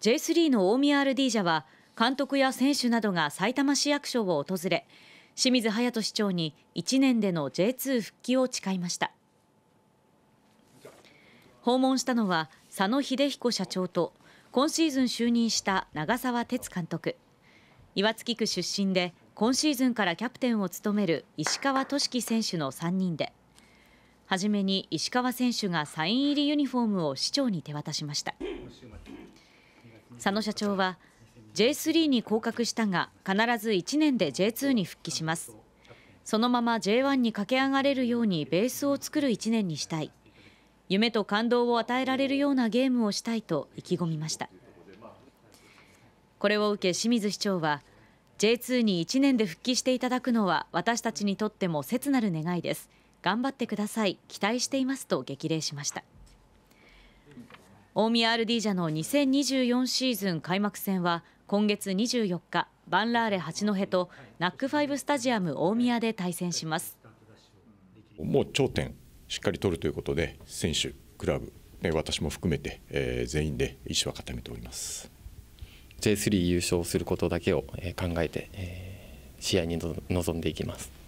J3 の大宮アルディージャは監督や選手などがさいたま市役所を訪れ清水隼人市長に1年での J2 復帰を誓いました訪問したのは佐野秀彦社長と今シーズン就任した長澤哲監督岩槻区出身で今シーズンからキャプテンを務める石川俊樹選手の3人ではじめに石川選手がサイン入りユニフォームを市長に手渡しました。佐野社長は J3 に降格したが必ず1年で J2 に復帰しますそのまま J1 に駆け上がれるようにベースを作る1年にしたい夢と感動を与えられるようなゲームをしたいと意気込みましたこれを受け清水市長は J2 に1年で復帰していただくのは私たちにとっても切なる願いです頑張ってください期待していますと激励しました大宮アルディージャの2024シーズン開幕戦は今月24日バンラーレ八戸とナックファイブスタジアム大宮で対戦しますもう頂点しっかり取るということで選手、クラブ、私も含めて、えー、全員で意思は固めております J3 優勝することだけを考えて、えー、試合に臨んでいきます。